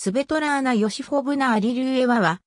スベトラーナ・ヨシフォブナ・アリルエワは、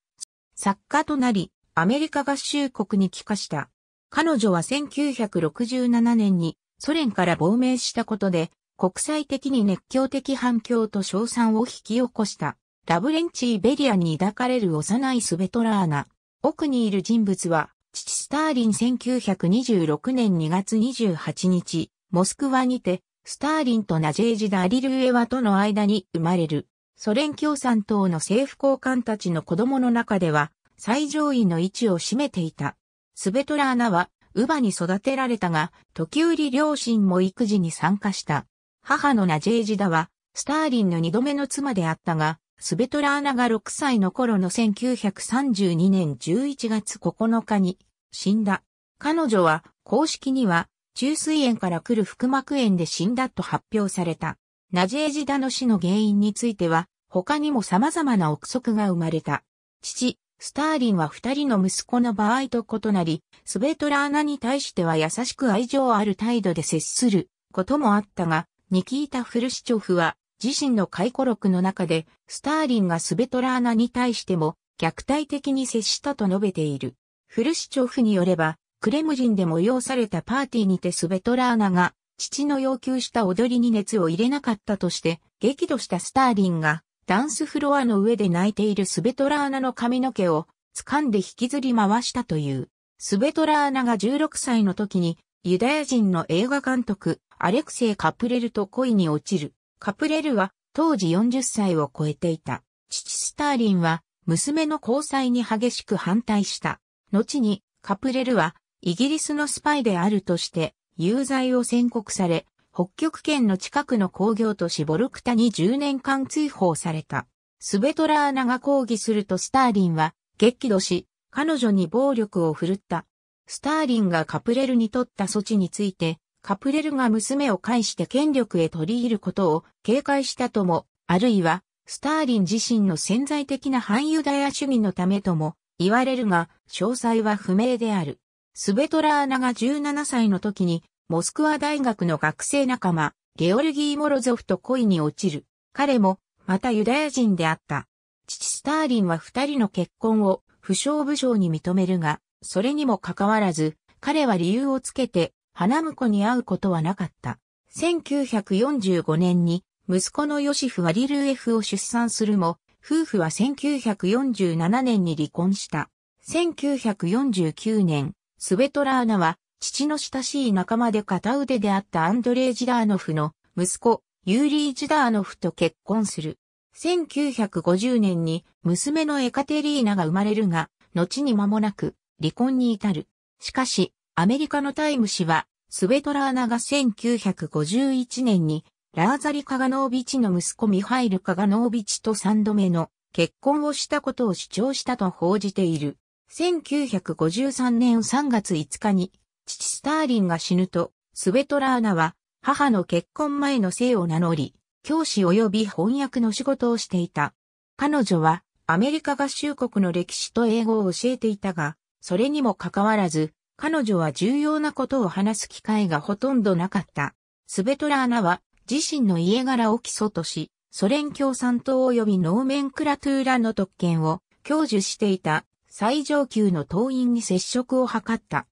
作家となり、アメリカ合衆国に帰化した。彼女は1967年にソ連から亡命したことで、国際的に熱狂的反響と称賛を引き起こした。ラブレンチーベリアに抱かれる幼いスベトラーナ。奥にいる人物は、父スターリン1926年2月28日、モスクワにて、スターリンとナジェージダ・アリルエワとの間に生まれる。ソ連共産党の政府高官たちの子供の中では最上位の位置を占めていた。スベトラーナは乳母に育てられたが、時折両親も育児に参加した。母のナジェージダは、スターリンの二度目の妻であったが、スベトラーナが6歳の頃の1932年11月9日に死んだ。彼女は公式には中水炎から来る腹膜炎で死んだと発表された。ナジエジダの死の原因については、他にも様々な憶測が生まれた。父、スターリンは二人の息子の場合と異なり、スベトラーナに対しては優しく愛情ある態度で接することもあったが、ニキータ・フルシチョフは自身の回顧録の中で、スターリンがスベトラーナに対しても虐待的に接したと述べている。フルシチョフによれば、クレムジンで催されたパーティーにてスベトラーナが父の要求した踊りに熱を入れなかったとして、激怒したスターリンが、ダンスフロアの上で泣いているスベトラーナの髪の毛を、掴んで引きずり回したという。スベトラーナが16歳の時に、ユダヤ人の映画監督、アレクセイ・カプレルと恋に落ちる。カプレルは、当時40歳を超えていた。父スターリンは、娘の交際に激しく反対した。後に、カプレルは、イギリスのスパイであるとして、有罪を宣告され、北極圏の近くの工業都市ボルクタに10年間追放された。スベトラーナが抗議するとスターリンは激怒し、彼女に暴力を振るった。スターリンがカプレルに取った措置について、カプレルが娘を介して権力へ取り入ることを警戒したとも、あるいは、スターリン自身の潜在的な反ユダヤ主義のためとも言われるが、詳細は不明である。スベトラーナが17歳の時に、モスクワ大学の学生仲間、ゲオルギー・モロゾフと恋に落ちる。彼も、またユダヤ人であった。父スターリンは二人の結婚を不詳不詳に認めるが、それにもかかわらず、彼は理由をつけて、花婿に会うことはなかった。1945年に、息子のヨシフはリルエフを出産するも、夫婦は1947年に離婚した。1949年、スベトラーナは、父の親しい仲間で片腕であったアンドレイ・ジダーノフの息子、ユーリー・ジダーノフと結婚する。1950年に娘のエカテリーナが生まれるが、後に間もなく離婚に至る。しかし、アメリカのタイム誌は、スベトラーナが1951年に、ラーザリ・カガノービチの息子ミハイル・カガノービチと三度目の結婚をしたことを主張したと報じている。1953年3月5日に、父スターリンが死ぬと、スベトラーナは、母の結婚前の姓を名乗り、教師及び翻訳の仕事をしていた。彼女は、アメリカ合衆国の歴史と英語を教えていたが、それにもかかわらず、彼女は重要なことを話す機会がほとんどなかった。スベトラーナは自身の家柄を基礎とし、ソ連共産党及びノーメンクラトゥーラの特権を享受していた最上級の党員に接触を図った。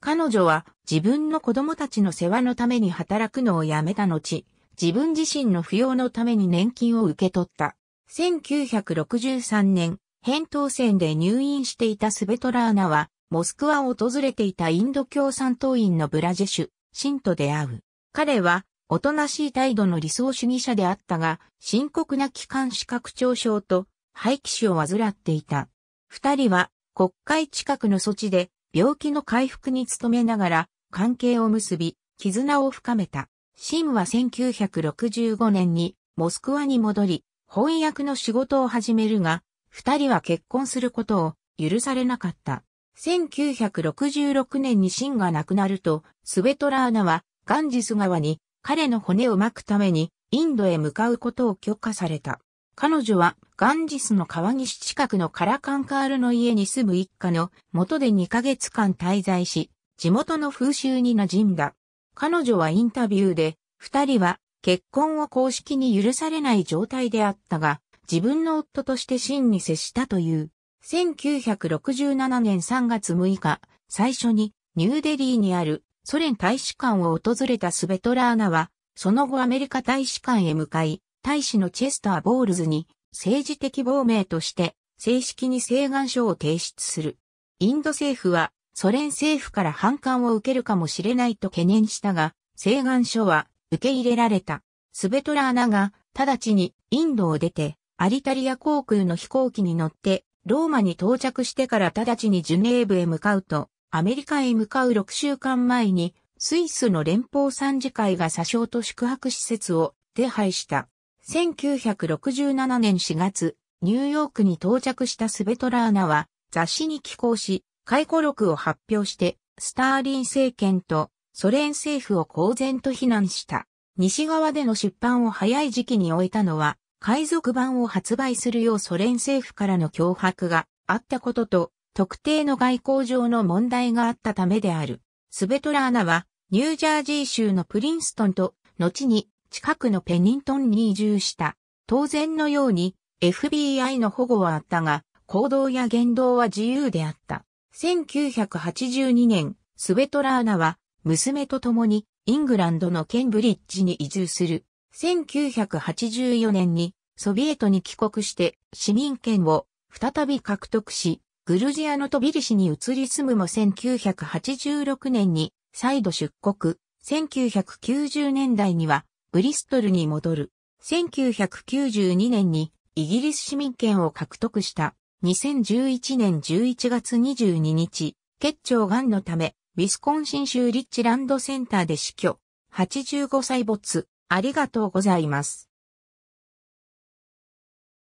彼女は自分の子供たちの世話のために働くのをやめた後、自分自身の扶養のために年金を受け取った。1963年、返答戦で入院していたスベトラーナは、モスクワを訪れていたインド共産党員のブラジェシュ、シンと出会う。彼は、おとなしい態度の理想主義者であったが、深刻な機関資格調症と、廃気死を患っていた。二人は国会近くの措置で病気の回復に努めながら関係を結び、絆を深めた。シンは1965年にモスクワに戻り、翻訳の仕事を始めるが、二人は結婚することを許されなかった。1966年にシンが亡くなると、スベトラーナはガンジス川に彼の骨を巻くためにインドへ向かうことを許可された。彼女はガンジスの川岸近くのカラカンカールの家に住む一家の元で2ヶ月間滞在し、地元の風習に馴染んだ。彼女はインタビューで、二人は結婚を公式に許されない状態であったが、自分の夫として真に接したという。1967年3月6日、最初にニューデリーにあるソ連大使館を訪れたスベトラーナは、その後アメリカ大使館へ向かい、大使のチェスター・ボールズに政治的亡命として正式に請願書を提出する。インド政府はソ連政府から反感を受けるかもしれないと懸念したが、請願書は受け入れられた。スベトラーナが直ちにインドを出てアリタリア航空の飛行機に乗ってローマに到着してから直ちにジュネーブへ向かうと、アメリカへ向かう6週間前に、スイスの連邦参事会が詐称と宿泊施設を手配した。1967年4月、ニューヨークに到着したスベトラーナは雑誌に寄稿し、回顧録を発表して、スターリン政権とソ連政府を公然と非難した。西側での出版を早い時期に終えたのは、海賊版を発売するようソ連政府からの脅迫があったことと、特定の外交上の問題があったためである。スベトラーナは、ニュージャージー州のプリンストンと、後に近くのペニントンに移住した。当然のように FBI の保護はあったが、行動や言動は自由であった。1982年、スベトラーナは娘と共にイングランドのケンブリッジに移住する。1984年にソビエトに帰国して市民権を再び獲得し、グルジアのトビリシに移り住むも1986年に再度出国。1990年代にはブリストルに戻る。1992年にイギリス市民権を獲得した2011年11月22日、結腸癌のため、ウィスコンシン州リッチランドセンターで死去。85歳没。ありがとうございます。